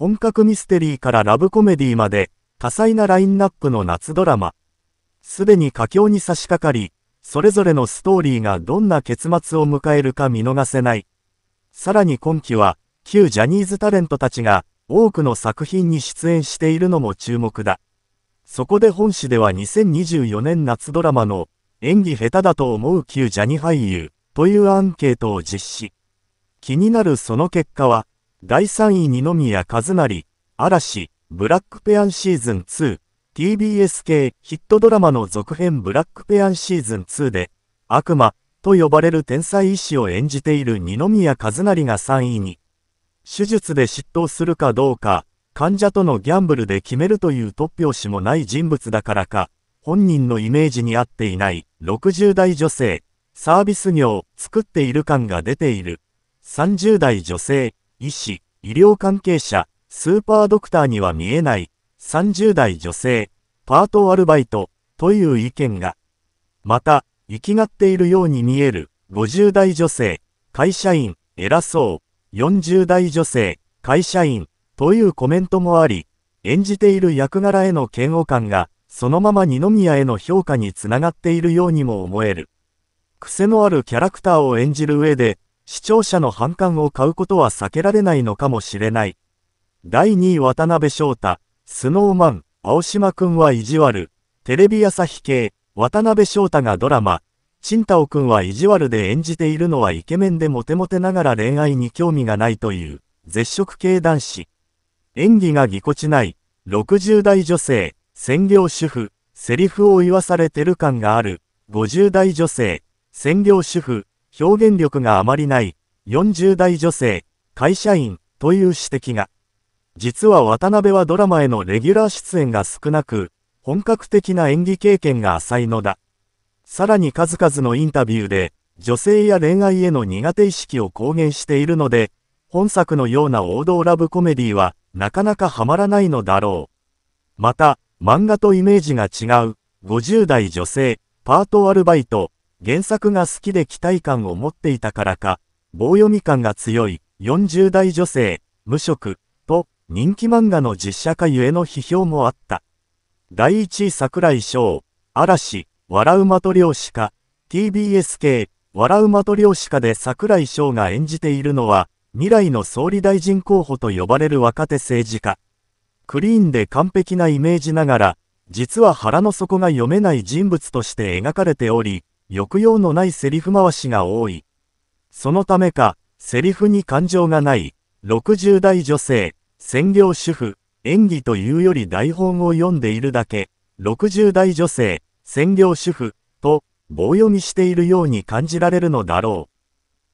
本格ミステリーからラブコメディまで、多彩なラインナップの夏ドラマ。すでに佳境に差し掛かり、それぞれのストーリーがどんな結末を迎えるか見逃せない。さらに今期は、旧ジャニーズタレントたちが、多くの作品に出演しているのも注目だ。そこで本誌では2024年夏ドラマの、演技下手だと思う旧ジャニ俳優、というアンケートを実施。気になるその結果は、第3位二宮和也、嵐、ブラックペアンシーズン 2TBS 系ヒットドラマの続編ブラックペアンシーズン2で悪魔と呼ばれる天才医師を演じている二宮和也が3位に手術で執刀するかどうか患者とのギャンブルで決めるという突拍子もない人物だからか本人のイメージに合っていない60代女性サービス業作っている感が出ている30代女性医師、医療関係者、スーパードクターには見えない、30代女性、パートアルバイト、という意見が。また、生きがっているように見える、50代女性、会社員、偉そう、40代女性、会社員、というコメントもあり、演じている役柄への嫌悪感が、そのまま二宮への評価につながっているようにも思える。癖のあるキャラクターを演じる上で、視聴者の反感を買うことは避けられないのかもしれない。第2位渡辺翔太、スノーマン、青島くんは意地悪、テレビ朝日系、渡辺翔太がドラマ、チンタオくんは意地悪で演じているのはイケメンでモテモテながら恋愛に興味がないという、絶食系男子。演技がぎこちない、60代女性、専業主婦、セリフを言わされてる感がある、50代女性、専業主婦、表現力があまりない、40代女性、会社員、という指摘が。実は渡辺はドラマへのレギュラー出演が少なく、本格的な演技経験が浅いのだ。さらに数々のインタビューで、女性や恋愛への苦手意識を公言しているので、本作のような王道ラブコメディは、なかなかハマらないのだろう。また、漫画とイメージが違う、50代女性、パートアルバイト、原作が好きで期待感を持っていたからか、棒読み感が強い40代女性、無職、と人気漫画の実写化ゆえの批評もあった。第1位桜井翔、嵐、笑うまと漁師か、TBS 系、笑うまと漁師かで桜井翔が演じているのは、未来の総理大臣候補と呼ばれる若手政治家。クリーンで完璧なイメージながら、実は腹の底が読めない人物として描かれており、抑揚のないセリフ回しが多い。そのためか、セリフに感情がない、60代女性、専業主婦、演技というより台本を読んでいるだけ、60代女性、専業主婦、と、棒読みしているように感じられるのだろ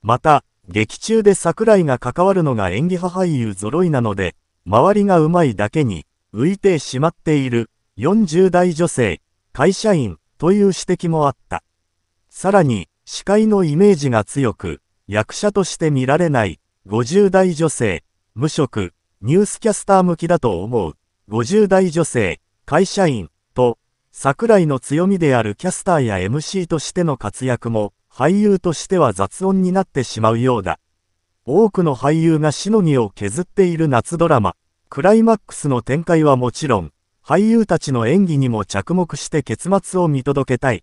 う。また、劇中で桜井が関わるのが演技派俳優揃いなので、周りが上手いだけに、浮いてしまっている、40代女性、会社員、という指摘もあった。さらに、司会のイメージが強く、役者として見られない、50代女性、無職、ニュースキャスター向きだと思う、50代女性、会社員、と、桜井の強みであるキャスターや MC としての活躍も、俳優としては雑音になってしまうようだ。多くの俳優がしのぎを削っている夏ドラマ、クライマックスの展開はもちろん、俳優たちの演技にも着目して結末を見届けたい。